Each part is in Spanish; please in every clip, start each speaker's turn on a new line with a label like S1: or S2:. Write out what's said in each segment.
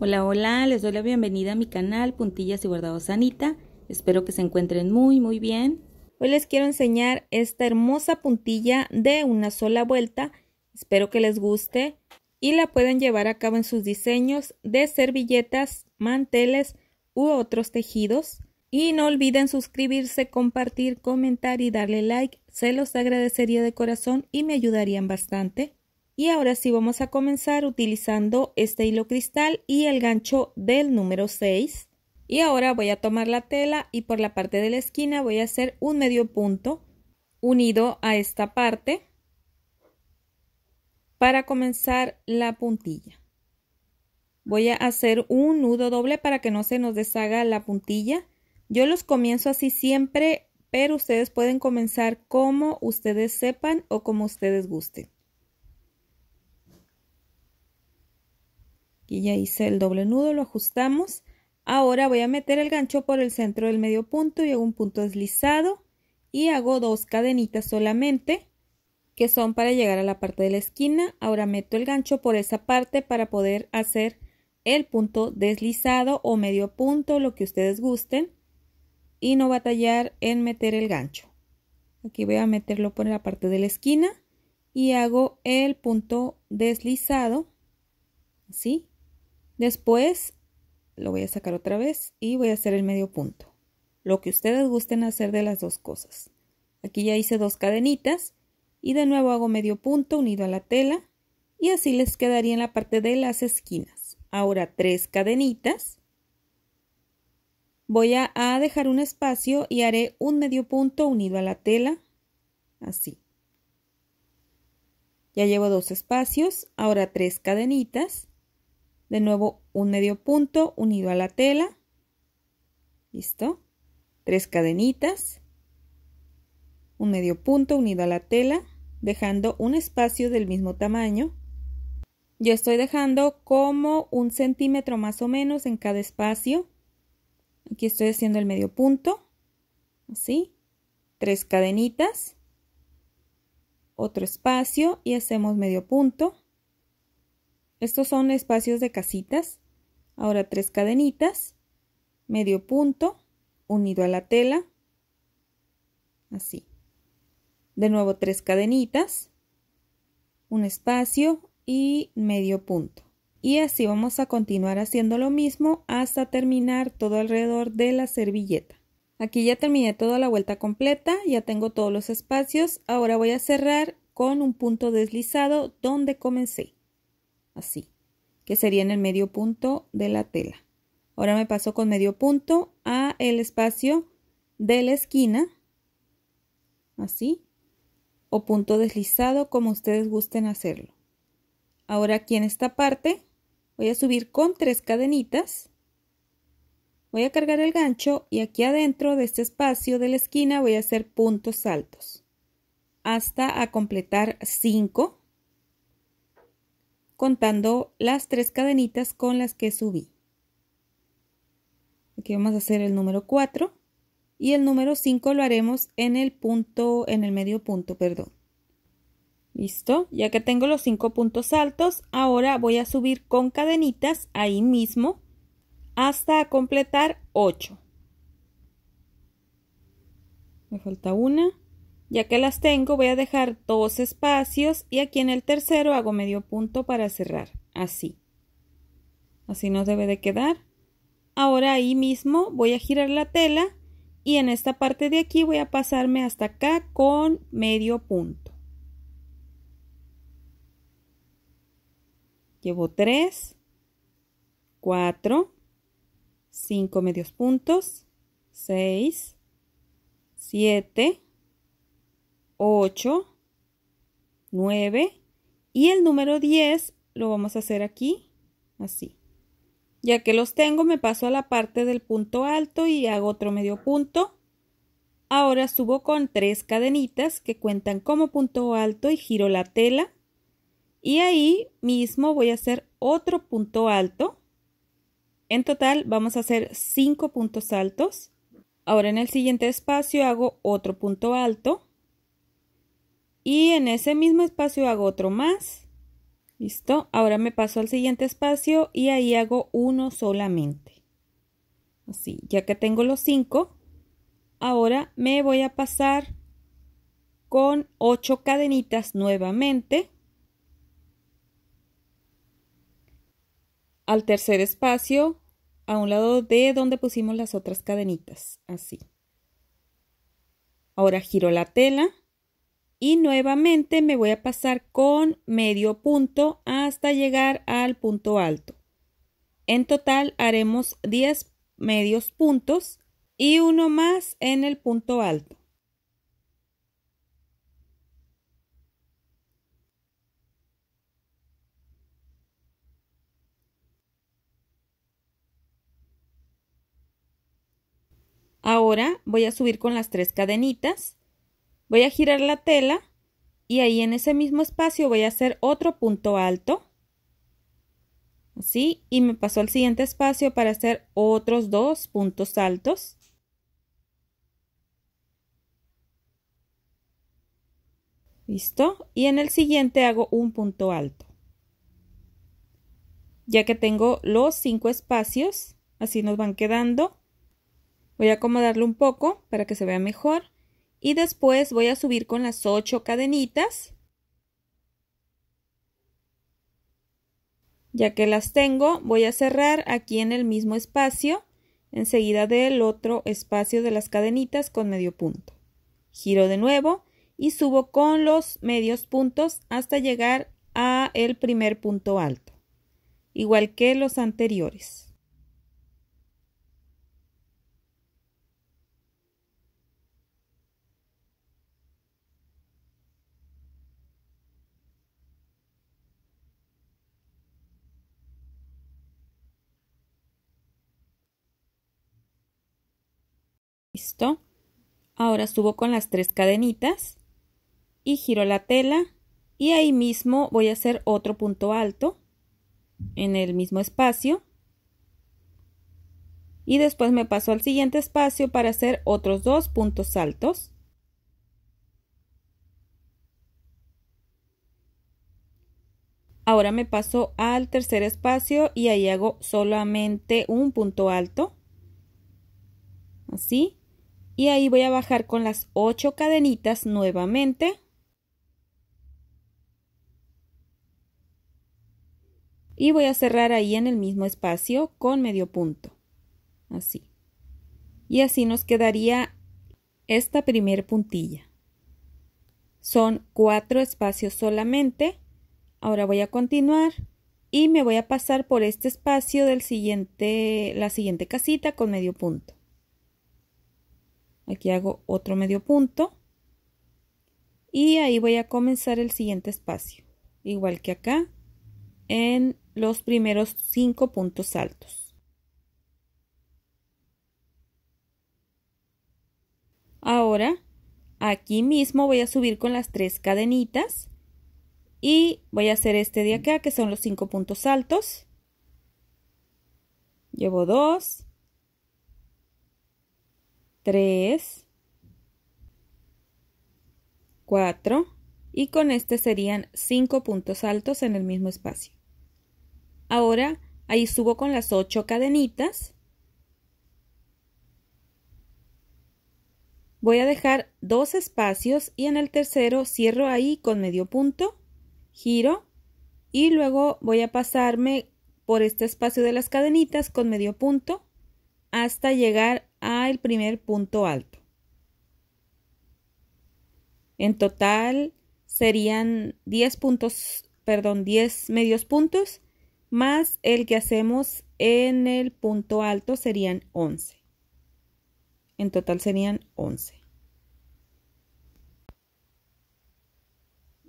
S1: Hola, hola, les doy la bienvenida a mi canal Puntillas y Guardados Anita. Espero que se encuentren muy, muy bien. Hoy les quiero enseñar esta hermosa puntilla de una sola vuelta. Espero que les guste y la pueden llevar a cabo en sus diseños de servilletas, manteles u otros tejidos. Y no olviden suscribirse, compartir, comentar y darle like. Se los agradecería de corazón y me ayudarían bastante. Y ahora sí vamos a comenzar utilizando este hilo cristal y el gancho del número 6. Y ahora voy a tomar la tela y por la parte de la esquina voy a hacer un medio punto unido a esta parte para comenzar la puntilla. Voy a hacer un nudo doble para que no se nos deshaga la puntilla. Yo los comienzo así siempre, pero ustedes pueden comenzar como ustedes sepan o como ustedes gusten. Aquí ya hice el doble nudo, lo ajustamos. Ahora voy a meter el gancho por el centro del medio punto y hago un punto deslizado y hago dos cadenitas solamente que son para llegar a la parte de la esquina. Ahora meto el gancho por esa parte para poder hacer el punto deslizado o medio punto, lo que ustedes gusten y no batallar en meter el gancho. Aquí voy a meterlo por la parte de la esquina y hago el punto deslizado, así, Después lo voy a sacar otra vez y voy a hacer el medio punto. Lo que ustedes gusten hacer de las dos cosas. Aquí ya hice dos cadenitas y de nuevo hago medio punto unido a la tela y así les quedaría en la parte de las esquinas. Ahora tres cadenitas. Voy a, dejar un espacio y haré un medio punto unido a la tela, así. Ya llevo dos espacios, ahora tres cadenitas de nuevo un medio punto unido a la tela. ¿Listo? Tres cadenitas. Un medio punto unido a la tela, dejando un espacio del mismo tamaño. Yo estoy dejando como un centímetro más o menos en cada espacio. Aquí estoy haciendo el medio punto. Así. Tres cadenitas. Otro espacio y hacemos medio punto. Estos son espacios de casitas. Ahora tres cadenitas, medio punto, unido a la tela, así. De nuevo tres cadenitas, un espacio y medio punto. Y así vamos a continuar haciendo lo mismo hasta terminar todo alrededor de la servilleta. Aquí ya terminé toda la vuelta completa, ya tengo todos los espacios. Ahora voy a cerrar con un punto deslizado donde comencé así, que sería en el medio punto de la tela. Ahora me paso con medio punto a el espacio de la esquina, así, o punto deslizado como ustedes gusten hacerlo. Ahora aquí en esta parte voy a subir con tres cadenitas, voy a cargar el gancho y aquí adentro de este espacio de la esquina voy a hacer puntos altos hasta a completar cinco contando las tres cadenitas con las que subí. Aquí vamos a hacer el número 4 y el número 5 lo haremos en el punto, en el medio punto, perdón. Listo, ya que tengo los cinco puntos altos, ahora voy a subir con cadenitas ahí mismo hasta completar 8. Me falta una, ya que las tengo voy a dejar dos espacios y aquí en el tercero hago medio punto para cerrar, así. Así nos debe de quedar. Ahora ahí mismo voy a girar la tela y en esta parte de aquí voy a pasarme hasta acá con medio punto. Llevo 3, 4, 5 medios puntos, 6, 7, 8, 9 y el número 10 lo vamos a hacer aquí, así. Ya que los tengo, me paso a la parte del punto alto y hago otro medio punto. Ahora subo con tres cadenitas que cuentan como punto alto y giro la tela. Y ahí mismo voy a hacer otro punto alto. En total vamos a hacer cinco puntos altos. Ahora en el siguiente espacio hago otro punto alto y en ese mismo espacio hago otro más. Listo, ahora me paso al siguiente espacio y ahí hago uno solamente. Así, ya que tengo los cinco, ahora me voy a pasar con ocho cadenitas nuevamente. Al tercer espacio, a un lado de donde pusimos las otras cadenitas, así. Ahora giro la tela y nuevamente me voy a pasar con medio punto hasta llegar al punto alto. En total haremos 10 medios puntos y uno más en el punto alto. Ahora voy a subir con las tres cadenitas Voy a girar la tela y ahí en ese mismo espacio voy a hacer otro punto alto. Así, y me paso al siguiente espacio para hacer otros dos puntos altos. ¿Listo? Y en el siguiente hago un punto alto. Ya que tengo los cinco espacios, así nos van quedando. Voy a acomodarlo un poco para que se vea mejor y después voy a subir con las 8 cadenitas ya que las tengo voy a cerrar aquí en el mismo espacio enseguida del otro espacio de las cadenitas con medio punto giro de nuevo y subo con los medios puntos hasta llegar a el primer punto alto igual que los anteriores Listo. Ahora subo con las tres cadenitas y giro la tela y ahí mismo voy a hacer otro punto alto en el mismo espacio y después me paso al siguiente espacio para hacer otros dos puntos altos ahora me paso al tercer espacio y ahí hago solamente un punto alto así y ahí voy a bajar con las 8 cadenitas nuevamente. Y voy a cerrar ahí en el mismo espacio con medio punto. Así. Y así nos quedaría esta primer puntilla. Son cuatro espacios solamente. Ahora voy a continuar y me voy a pasar por este espacio del siguiente, la siguiente casita con medio punto aquí hago otro medio punto y ahí voy a comenzar el siguiente espacio igual que acá en los primeros cinco puntos altos ahora aquí mismo voy a subir con las tres cadenitas y voy a hacer este de acá que son los cinco puntos altos llevo dos 3, 4 y con este serían 5 puntos altos en el mismo espacio. Ahora ahí subo con las 8 cadenitas. Voy a dejar dos espacios y en el tercero cierro ahí con medio punto, giro y luego voy a pasarme por este espacio de las cadenitas con medio punto hasta llegar al primer punto alto. En total serían 10 puntos, perdón, 10 medios puntos más el que hacemos en el punto alto serían 11. En total serían 11.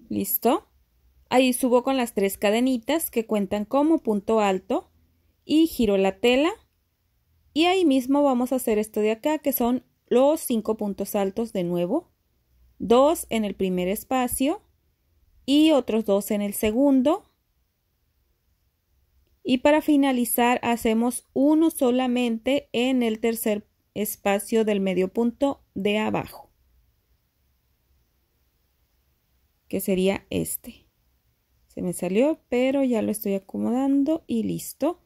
S1: ¿Listo? Ahí subo con las tres cadenitas que cuentan como punto alto y giro la tela y ahí mismo vamos a hacer esto de acá, que son los cinco puntos altos de nuevo. Dos en el primer espacio y otros dos en el segundo. Y para finalizar hacemos uno solamente en el tercer espacio del medio punto de abajo. Que sería este. Se me salió, pero ya lo estoy acomodando y listo.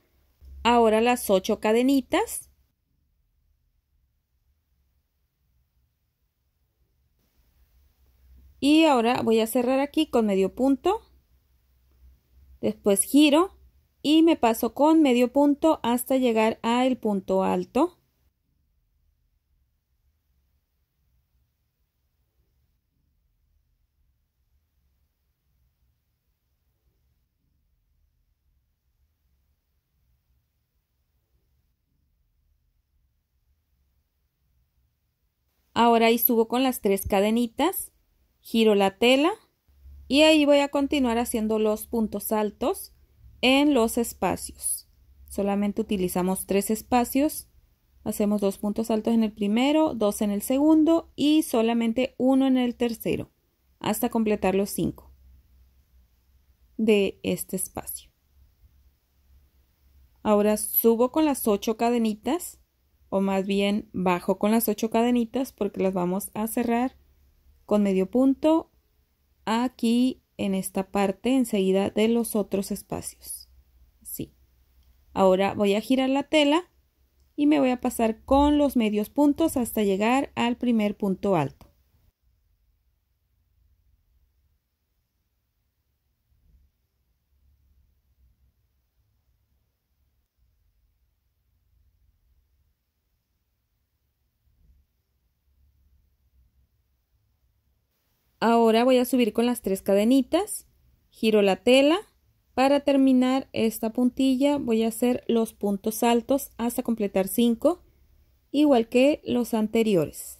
S1: Ahora las ocho cadenitas. Y ahora voy a cerrar aquí con medio punto. Después giro y me paso con medio punto hasta llegar al punto alto. Ahora ahí subo con las tres cadenitas, giro la tela y ahí voy a continuar haciendo los puntos altos en los espacios. Solamente utilizamos tres espacios, hacemos dos puntos altos en el primero, dos en el segundo y solamente uno en el tercero, hasta completar los cinco de este espacio. Ahora subo con las ocho cadenitas, o más bien bajo con las ocho cadenitas porque las vamos a cerrar con medio punto aquí en esta parte enseguida de los otros espacios. Ahora voy a girar la tela y me voy a pasar con los medios puntos hasta llegar al primer punto alto. Ahora voy a subir con las tres cadenitas, giro la tela. Para terminar esta puntilla voy a hacer los puntos altos hasta completar 5, igual que los anteriores.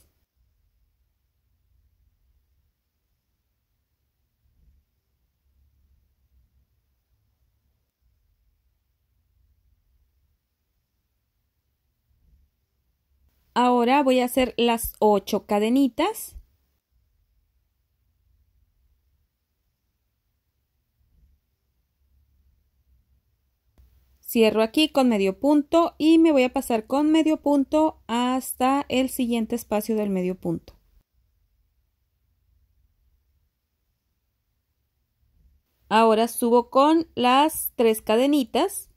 S1: Ahora voy a hacer las 8 cadenitas Cierro aquí con medio punto y me voy a pasar con medio punto hasta el siguiente espacio del medio punto. Ahora subo con las tres cadenitas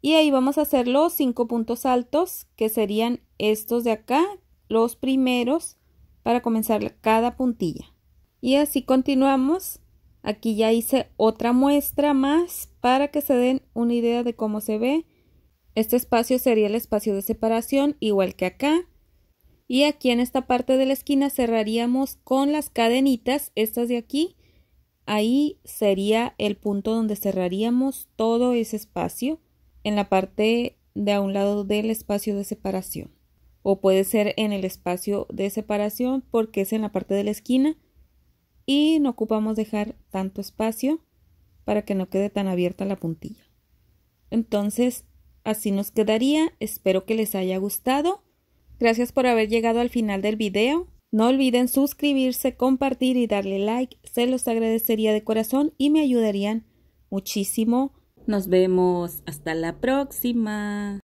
S1: y ahí vamos a hacer los cinco puntos altos que serían estos de acá, los primeros para comenzar cada puntilla. Y así continuamos Aquí ya hice otra muestra más para que se den una idea de cómo se ve. Este espacio sería el espacio de separación, igual que acá. Y aquí en esta parte de la esquina cerraríamos con las cadenitas, estas de aquí. Ahí sería el punto donde cerraríamos todo ese espacio en la parte de a un lado del espacio de separación. O puede ser en el espacio de separación porque es en la parte de la esquina y no ocupamos dejar tanto espacio para que no quede tan abierta la puntilla. Entonces, así nos quedaría. Espero que les haya gustado. Gracias por haber llegado al final del video. No olviden suscribirse, compartir y darle like. Se los agradecería de corazón y me ayudarían muchísimo. Nos vemos hasta la próxima.